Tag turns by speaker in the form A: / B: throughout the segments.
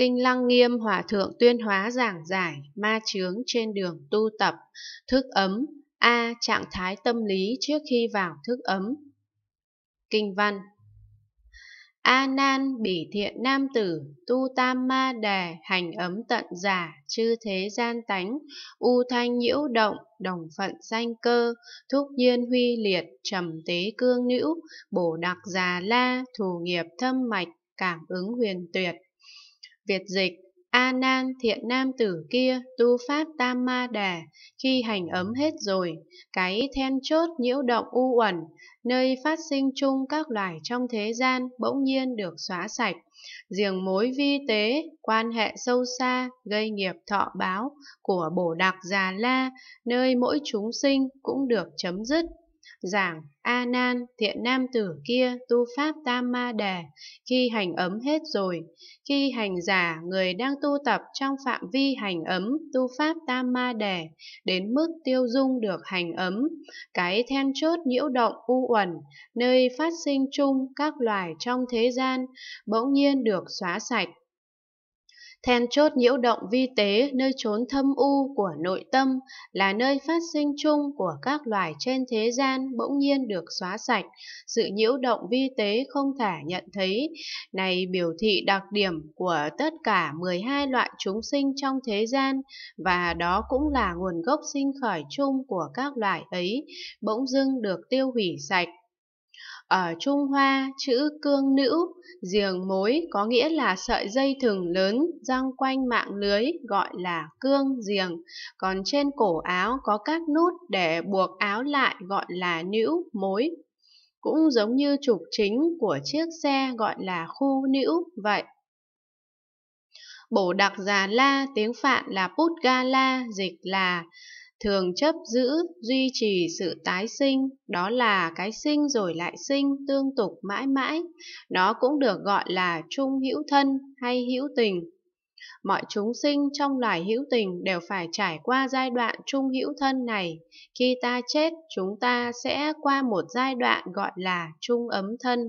A: Kinh Lăng Nghiêm Hòa Thượng tuyên hóa giảng giải ma chướng trên đường tu tập, thức ấm, A. Trạng thái tâm lý trước khi vào thức ấm. Kinh văn A nan bỉ thiện nam tử, tu tam ma đề, hành ấm tận giả, chư thế gian tánh, u thanh nhiễu động, đồng phận sanh cơ, thúc nhiên huy liệt, trầm tế cương nữ, bổ đặc già la, thù nghiệp thâm mạch, cảm ứng huyền tuyệt, Việt dịch A nan thiện nam tử kia tu pháp tam ma đà, khi hành ấm hết rồi, cái then chốt nhiễu động u uẩn, nơi phát sinh chung các loài trong thế gian bỗng nhiên được xóa sạch. giềng mối vi tế, quan hệ sâu xa, gây nghiệp thọ báo của bổ đặc già la, nơi mỗi chúng sinh cũng được chấm dứt giảng a nan thiện nam tử kia tu pháp tam ma đề khi hành ấm hết rồi khi hành giả người đang tu tập trong phạm vi hành ấm tu pháp tam ma đề đến mức tiêu dung được hành ấm cái then chốt nhiễu động u uẩn nơi phát sinh chung các loài trong thế gian bỗng nhiên được xóa sạch Then chốt nhiễu động vi tế nơi trốn thâm u của nội tâm là nơi phát sinh chung của các loài trên thế gian bỗng nhiên được xóa sạch, sự nhiễu động vi tế không thể nhận thấy. Này biểu thị đặc điểm của tất cả 12 loại chúng sinh trong thế gian và đó cũng là nguồn gốc sinh khởi chung của các loài ấy, bỗng dưng được tiêu hủy sạch ở Trung Hoa, chữ cương nữ, giềng mối có nghĩa là sợi dây thừng lớn răng quanh mạng lưới gọi là cương giềng, còn trên cổ áo có các nút để buộc áo lại gọi là nữ mối. Cũng giống như trục chính của chiếc xe gọi là khu nữ vậy. Bổ đặc già la tiếng Phạn là Putgala dịch là thường chấp giữ duy trì sự tái sinh đó là cái sinh rồi lại sinh tương tục mãi mãi nó cũng được gọi là trung hữu thân hay hữu tình mọi chúng sinh trong loài hữu tình đều phải trải qua giai đoạn trung hữu thân này khi ta chết chúng ta sẽ qua một giai đoạn gọi là trung ấm thân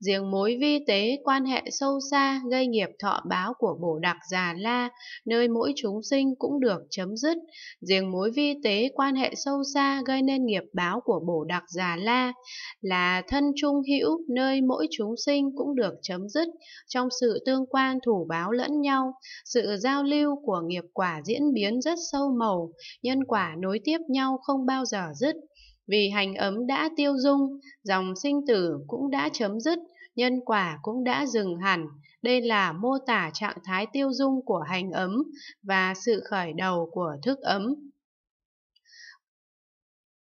A: Riêng mối vi tế quan hệ sâu xa gây nghiệp thọ báo của bổ đặc già la, nơi mỗi chúng sinh cũng được chấm dứt. Riêng mối vi tế quan hệ sâu xa gây nên nghiệp báo của bổ đặc già la, là thân trung hữu nơi mỗi chúng sinh cũng được chấm dứt trong sự tương quan thủ báo lẫn nhau, sự giao lưu của nghiệp quả diễn biến rất sâu màu, nhân quả nối tiếp nhau không bao giờ dứt vì hành ấm đã tiêu dung, dòng sinh tử cũng đã chấm dứt, nhân quả cũng đã dừng hẳn. Đây là mô tả trạng thái tiêu dung của hành ấm và sự khởi đầu của thức ấm.